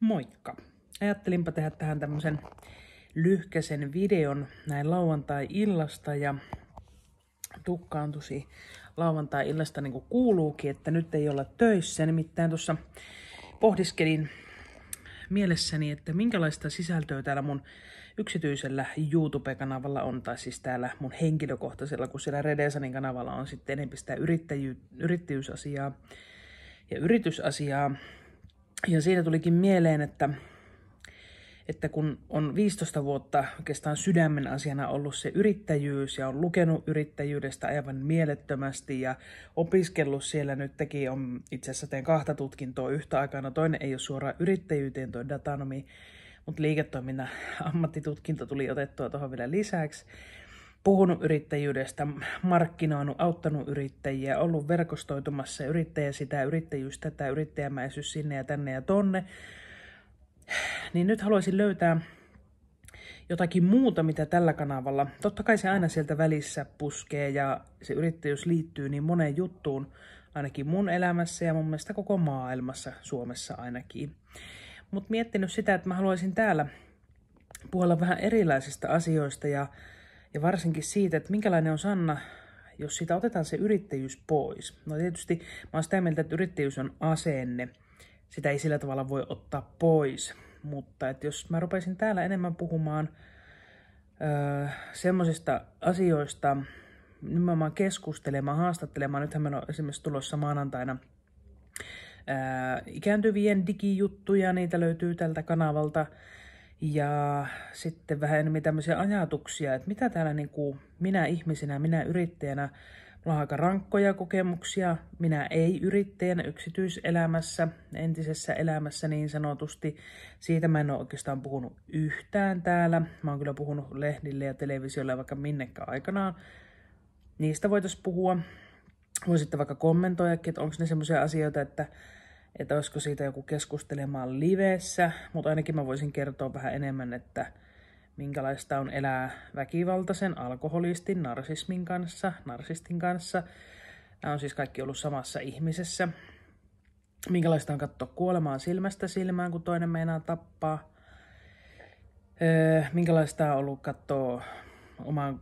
Moikka! Ajattelinpa tehdä tähän tämmöisen lyhkäisen videon näin lauantai-illasta ja tukka on tosi lauantai-illasta niin kuin kuuluukin, että nyt ei olla töissä. Nimittäin tuossa pohdiskelin mielessäni, että minkälaista sisältöä täällä mun yksityisellä YouTube-kanavalla on, tai siis täällä mun henkilökohtaisella, kun siellä Redesanin kanavalla on sitten enemmän sitä yrittäjyysasiaa ja yritysasiaa, ja siitä tulikin mieleen, että, että kun on 15 vuotta oikeastaan sydämen asiana ollut se yrittäjyys ja on lukenut yrittäjyydestä aivan mielettömästi ja opiskellut siellä nyt teki, on itse asiassa teen kahta tutkintoa yhtä aikaa, no toinen ei ole suoraan yrittäjyyteen, tuo datanomi, mutta liiketoiminnan ammattitutkinto tuli otettua tuohon vielä lisäksi puhunut yrittäjyydestä, markkinoinut, auttanut yrittäjiä, ollut verkostoitumassa yrittäjä sitä, yrittäjyys tätä, yrittäjämäisyys sinne ja tänne ja tonne, niin nyt haluaisin löytää jotakin muuta, mitä tällä kanavalla, totta kai se aina sieltä välissä puskee ja se yrittäjyys liittyy niin moneen juttuun, ainakin mun elämässä ja mun mielestä koko maailmassa, Suomessa ainakin. Mutta miettinyt sitä, että mä haluaisin täällä puhua vähän erilaisista asioista ja ja varsinkin siitä, että minkälainen on Sanna, jos siitä otetaan se yrittäjyys pois. No tietysti mä oon sitä mieltä, että yrittäjyys on asenne. Sitä ei sillä tavalla voi ottaa pois. Mutta että jos mä rupesin täällä enemmän puhumaan öö, semmoisista asioista, nimenomaan keskustelemaan, haastattelemaan. Nythän meillä on esimerkiksi tulossa maanantaina ikääntyvien digijuttuja, niitä löytyy tältä kanavalta. Ja sitten vähän enemmän tämmöisiä ajatuksia, että mitä täällä niin kuin minä ihmisenä, minä yrittäjänä, mulla on aika rankkoja kokemuksia, minä ei yrittäjänä yksityiselämässä, entisessä elämässä niin sanotusti. Siitä mä en ole oikeastaan puhunut yhtään täällä. Mä oon kyllä puhunut lehdille ja televisiolle vaikka minnekään aikanaan. Niistä voitaisiin puhua. Voisitte vaikka kommentoida, että onko ne semmoisia asioita, että että olisiko siitä joku keskustelemaan liveessä, mutta ainakin mä voisin kertoa vähän enemmän, että minkälaista on elää väkivaltaisen alkoholistin, narsismin kanssa, narsistin kanssa. Nämä on siis kaikki ollut samassa ihmisessä. Minkälaista on katsoa kuolemaa silmästä silmään, kun toinen meinaa tappaa. Öö, minkälaista on ollut katsoa oman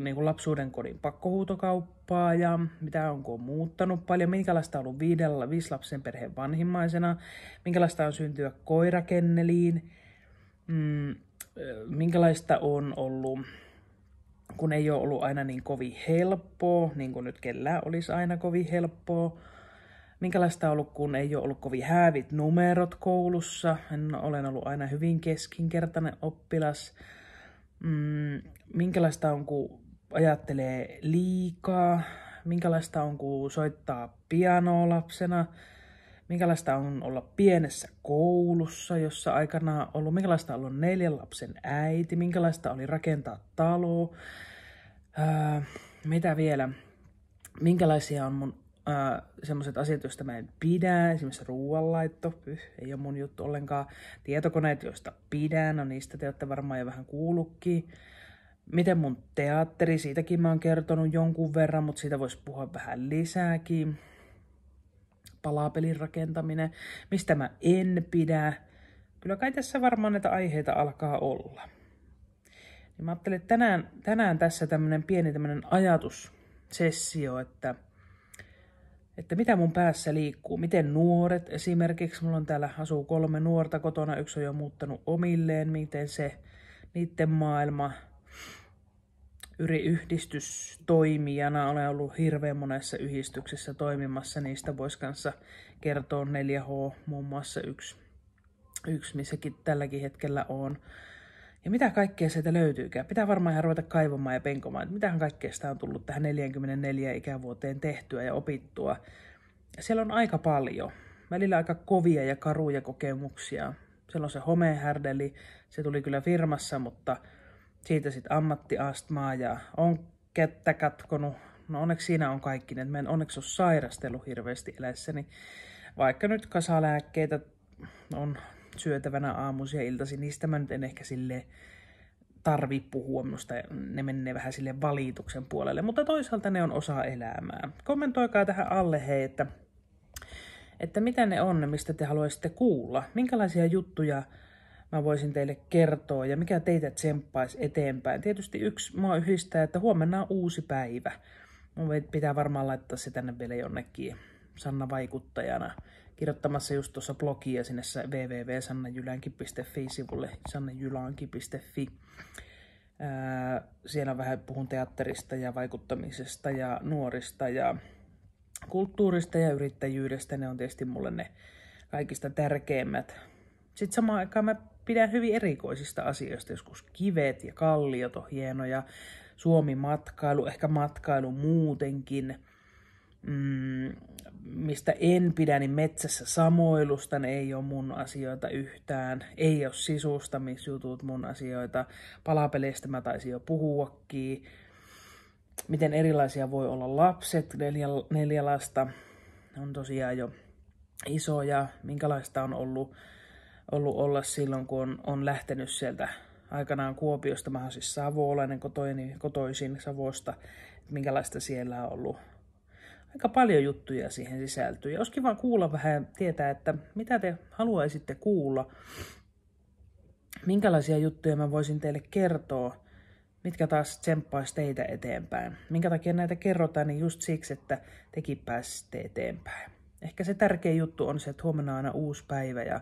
niin kuin lapsuuden kodin pakkohuutokauppaa ja mitä onko on muuttanut paljon, minkälaista on ollut viidellä, viisi lapsen perheen vanhimmaisena, minkälaista on syntyä koirakenneliin, mm, minkälaista on ollut kun ei ole ollut aina niin kovin helppoa, niin kuin nyt kellään olisi aina kovin helppoa. Minkälaista on ollut, kun ei ole ollut kovin häävit numerot koulussa. En, olen ollut aina hyvin keskinkertainen oppilas mm, minkälaista on, kun ajattelee liikaa, minkälaista on, kun soittaa pianoa lapsena, minkälaista on olla pienessä koulussa, jossa aikana ollut, minkälaista on olla neljän lapsen äiti, minkälaista oli rakentaa talo, öö, mitä vielä, minkälaisia on mun äh, semmoiset asiat, joista mä en pidä, esimerkiksi ruoanlaitto, pyh, ei ole mun juttu ollenkaan. Tietokoneet, joista pidän, no niistä te olette varmaan jo vähän kuullutkin. Miten mun teatteri, siitäkin mä oon kertonut jonkun verran, mutta siitä voisi puhua vähän lisääkin. Palapelin rakentaminen, mistä mä en pidä. Kyllä kai tässä varmaan näitä aiheita alkaa olla. Niin mä ajattelin, että tänään, tänään tässä tämmönen pieni tämmönen ajatussessio, että – että mitä mun päässä liikkuu, miten nuoret, esimerkiksi mulla on täällä asuu kolme nuorta kotona, yksi on jo muuttanut omilleen, miten se niiden maailma yhdistystoimijana olen ollut hirveän monessa yhdistyksessä toimimassa, niistä voisi kanssa kertoa 4H muun muassa yksi, yksi missäkin tälläkin hetkellä on. Ja mitä kaikkea sieltä löytyykään? Pitää varmaan ihan ruveta kaivamaan ja penkomaan, että mitähän kaikkea sitä on tullut tähän 44 ikävuoteen tehtyä ja opittua. Ja siellä on aika paljon. Välillä aika kovia ja karuja kokemuksia. Siellä on se homehärdeli, se tuli kyllä firmassa, mutta siitä sitten ammattiastmaa ja on kettä katkonut. No onneksi siinä on kaikki, että mä en onneksi ole sairastellut hirveästi elässäni. Vaikka nyt kasalääkkeitä on syötävänä aamuisin ja iltaisin, niistä mä nyt en ehkä sille tarvi puhua, minusta ne menee vähän sille valituksen puolelle, mutta toisaalta ne on osa elämää. Kommentoikaa tähän alle hei, että, että mitä ne on, mistä te haluaisitte kuulla, minkälaisia juttuja mä voisin teille kertoa ja mikä teitä tsemppaisi eteenpäin. Tietysti yksi mua yhdistää, että huomenna on uusi päivä. Mun pitää varmaan laittaa se tänne vielä jonnekin Sanna vaikuttajana kirjoittamassa just tuossa blogia sinne www.sannajylänki.fi-sivulle sannajylänki.fi Siellä vähän puhun teatterista ja vaikuttamisesta ja nuorista ja kulttuurista ja yrittäjyydestä. Ne on tietysti mulle ne kaikista tärkeimmät. Sitten samaan aikaan mä pidän hyvin erikoisista asioista. Joskus kivet ja kalliot on oh hienoja. Suomi-matkailu, ehkä matkailu muutenkin – mm, mistä en pidä, niin metsässä samoilusta ne ei ole mun asioita yhtään. Ei ole sisustamisjutut mun asioita. Palapeleistä mä taisin jo puhuakin. Miten erilaisia voi olla lapset, neljä, neljä lasta on tosiaan jo isoja. Minkälaista on ollut, ollut olla silloin, kun on, on lähtenyt sieltä aikanaan Kuopiosta. Mä oon siis savolainen kotoisin, kotoisin Savosta. Minkälaista siellä on ollut aika paljon juttuja siihen sisältyy. Ja olisi kiva kuulla vähän tietää, että mitä te haluaisitte kuulla, minkälaisia juttuja mä voisin teille kertoa, mitkä taas tsemppaisi teitä eteenpäin. Minkä takia näitä kerrotaan, niin just siksi, että tekin pääsitte eteenpäin. Ehkä se tärkeä juttu on se, että huomenna on aina uusi päivä ja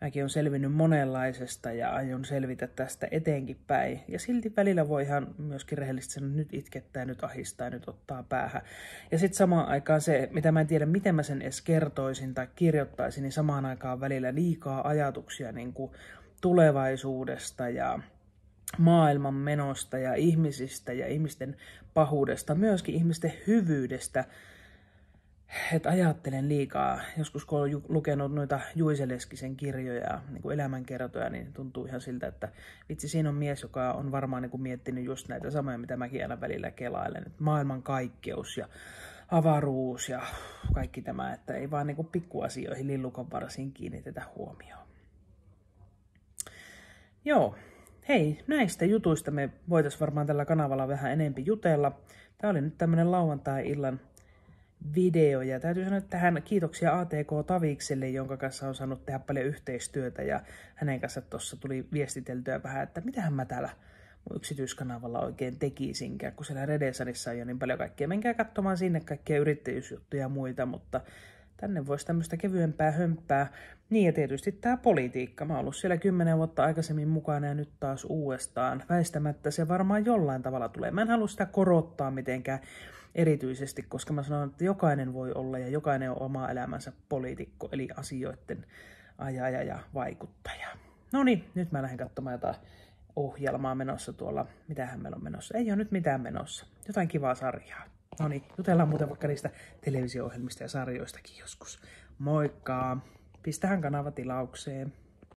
Mäkin on selvinnyt monenlaisesta ja aion selvitä tästä eteenkin päin. Ja silti välillä voi ihan myöskin rehellisesti sanoa, nyt itkettää, nyt ahistaa, nyt ottaa päähän. Ja sitten samaan aikaan se, mitä mä en tiedä, miten mä sen edes kertoisin tai kirjoittaisin, niin samaan aikaan välillä liikaa ajatuksia niin kuin tulevaisuudesta ja maailman menosta ja ihmisistä ja ihmisten pahuudesta, myöskin ihmisten hyvyydestä – että ajattelen liikaa. Joskus kun olen lukenut noita Juiseleskisen kirjoja, niin kuin elämänkertoja, niin tuntuu ihan siltä, että vitsi, siinä on mies, joka on varmaan niin kuin miettinyt just näitä samoja, mitä mäkin aina välillä kelailen. Että kaikkeus ja avaruus ja kaikki tämä, että ei vaan niin kuin pikkuasioihin lillukan varsin kiinnitetä huomioon. Joo, hei, näistä jutuista me voitaisiin varmaan tällä kanavalla vähän enempi jutella. Tämä oli nyt tämmöinen lauantai-illan videoja. Täytyy sanoa että tähän kiitoksia ATK Tavikselle, jonka kanssa on saanut tehdä paljon yhteistyötä ja hänen kanssa tuossa tuli viestiteltyä vähän, että mitähän mä täällä yksityiskanavalla oikein tekisinkään, kun siellä Redesanissa on jo niin paljon kaikkea. Menkää katsomaan sinne kaikkia yrittäjyysjuttuja ja muita, mutta tänne voisi tämmöistä kevyempää hömpää. Niin ja tietysti tämä politiikka. Mä oon ollut siellä kymmenen vuotta aikaisemmin mukana ja nyt taas uudestaan. Väistämättä se varmaan jollain tavalla tulee. Mä en halua sitä korottaa mitenkään erityisesti, koska mä sanon, että jokainen voi olla ja jokainen on oma elämänsä poliitikko, eli asioiden ajaja ja vaikuttaja. No niin, nyt mä lähden katsomaan jotain ohjelmaa menossa tuolla. Mitähän meillä on menossa? Ei ole nyt mitään menossa. Jotain kivaa sarjaa. No niin, jutellaan muuten vaikka niistä televisio-ohjelmista ja sarjoistakin joskus. Moikka! Pistähän kanava tilaukseen.